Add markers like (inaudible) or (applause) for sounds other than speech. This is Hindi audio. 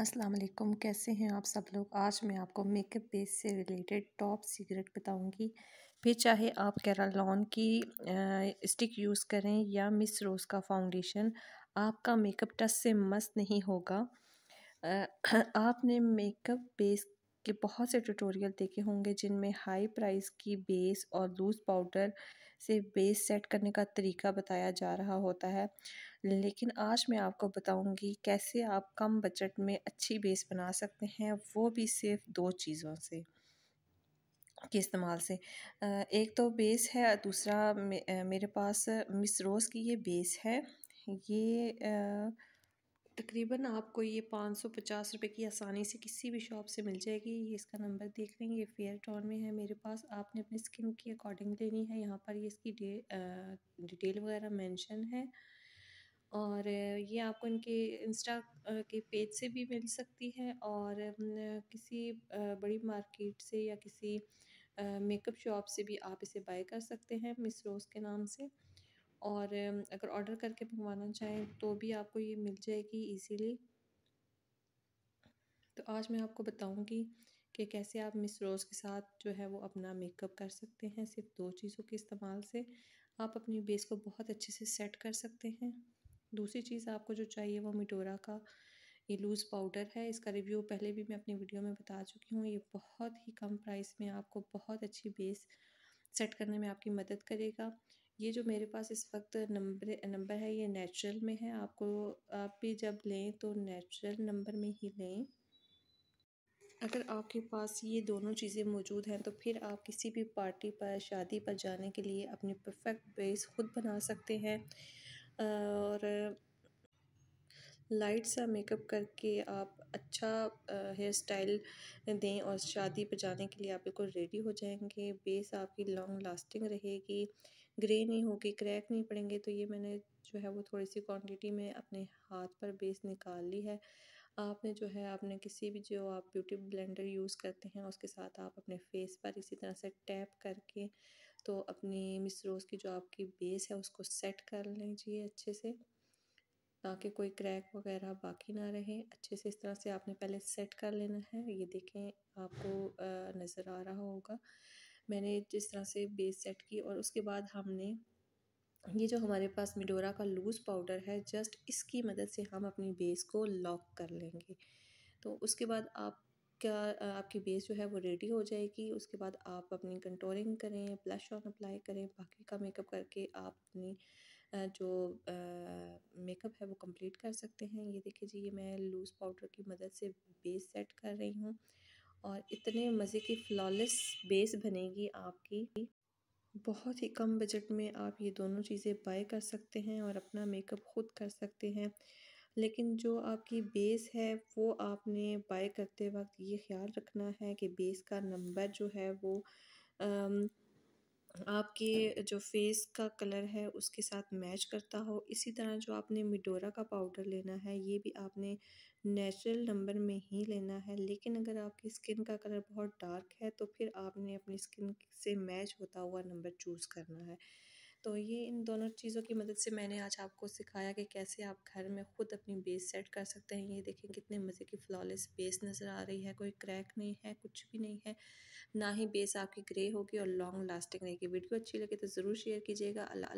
अस्सलाम वालेकुम कैसे हैं आप सब लोग आज मैं आपको मेकअप बेस से रिलेटेड टॉप सीक्रेट बताऊंगी फिर चाहे आप कैरालॉन की स्टिक यूज़ करें या मिस रोज़ का फाउंडेशन आपका मेकअप टच से मस्त नहीं होगा (clears throat) आपने मेकअप बेस के बहुत से ट्यूटोरियल देखे होंगे जिनमें हाई प्राइस की बेस और लूज़ पाउडर से बेस सेट करने का तरीका बताया जा रहा होता है लेकिन आज मैं आपको बताऊंगी कैसे आप कम बजट में अच्छी बेस बना सकते हैं वो भी सिर्फ दो चीज़ों से के इस्तेमाल से एक तो बेस है दूसरा मेरे पास मिस रोज़ की ये बेस है ये तकरीबन आपको ये पाँच सौ पचास रुपये की आसानी से किसी भी शॉप से मिल जाएगी ये इसका नंबर देख हैं ये फेयर टोन में है मेरे पास आपने अपने स्किन के अकॉर्डिंग लेनी है यहाँ पर ये इसकी डिटेल वगैरह मेंशन है और ये आपको इनके इंस्टा के पेज से भी मिल सकती है और किसी बड़ी मार्केट से या किसी मेकअप शॉप से भी आप इसे बाय कर सकते हैं मिस रोज़ के नाम से और अगर ऑर्डर करके मंगवाना चाहें तो भी आपको ये मिल जाएगी ईजीली तो आज मैं आपको बताऊँगी कि कैसे आप मिस रोज़ के साथ जो है वो अपना मेकअप कर सकते हैं सिर्फ दो चीज़ों के इस्तेमाल से आप अपनी बेस को बहुत अच्छे से सेट कर सकते हैं दूसरी चीज़ आपको जो चाहिए वो मिटोरा का ये लूज़ पाउडर है इसका रिव्यू पहले भी मैं अपनी वीडियो में बता चुकी हूँ ये बहुत ही कम प्राइस में आपको बहुत अच्छी बेस सेट करने में आपकी मदद करेगा ये जो मेरे पास इस वक्त नंबर नंबर है ये नेचुरल में है आपको आप भी जब लें तो नेचुरल नंबर में ही लें अगर आपके पास ये दोनों चीज़ें मौजूद हैं तो फिर आप किसी भी पार्टी पर शादी पर जाने के लिए अपनी परफेक्ट बेस खुद बना सकते हैं और लाइट सा मेकअप करके आप अच्छा हेयर स्टाइल दें और शादी पर जाने के लिए आप बिल्कुल रेडी हो जाएंगे बेस आपकी लॉन्ग लास्टिंग रहेगी ग्रे नहीं होगी क्रैक नहीं पड़ेंगे तो ये मैंने जो है वो थोड़ी सी क्वांटिटी में अपने हाथ पर बेस निकाल ली है आपने जो है आपने किसी भी जो आप ब्यूटी ब्लेंडर यूज़ करते हैं उसके साथ आप अपने फेस पर इसी तरह से टैप करके तो अपनी मिस रोज़ की जो आपकी बेस है उसको सेट कर लीजिए अच्छे से ताकि कोई क्रैक वगैरह बाकी ना रहे अच्छे से इस तरह से आपने पहले सेट कर लेना है ये देखें आपको नज़र आ रहा होगा मैंने जिस तरह से बेस सेट की और उसके बाद हमने ये जो हमारे पास मिडोरा का लूज़ पाउडर है जस्ट इसकी मदद से हम अपनी बेस को लॉक कर लेंगे तो उसके बाद आप क्या आपकी बेस जो है वो रेडी हो जाएगी उसके बाद आप अपनी कंटोरिंग करें ब्लश ऑन अप्लाई करें बाकी का मेकअप करके आप अपनी जो मेकअप है वो कंप्लीट कर सकते हैं ये देखिए जी ये मैं लूज़ पाउडर की मदद से बेस सेट कर रही हूँ और इतने मज़े की फ्लॉलेस बेस बनेगी आपकी बहुत ही कम बजट में आप ये दोनों चीज़ें बाय कर सकते हैं और अपना मेकअप खुद कर सकते हैं लेकिन जो आपकी बेस है वो आपने बाय करते वक्त ये ख्याल रखना है कि बेस का नंबर जो है वो आपके जो फेस का कलर है उसके साथ मैच करता हो इसी तरह जो आपने मिडोरा का पाउडर लेना है ये भी आपने नेचुरल नंबर में ही लेना है लेकिन अगर आपकी स्किन का कलर बहुत डार्क है तो फिर आपने अपनी स्किन से मैच होता हुआ नंबर चूज़ करना है तो ये इन दोनों चीज़ों की मदद से मैंने आज आपको सिखाया कि कैसे आप घर में ख़ुद अपनी बेस सेट कर सकते हैं ये देखें कितने मज़े की फ्लॉलेस बेस नज़र आ रही है कोई क्रैक नहीं है कुछ भी नहीं है ना ही बेस आपकी ग्रे होगी और लॉन्ग लास्टिंग रहेगी वीडियो अच्छी लगे तो ज़रूर शेयर कीजिएगा अल्लाह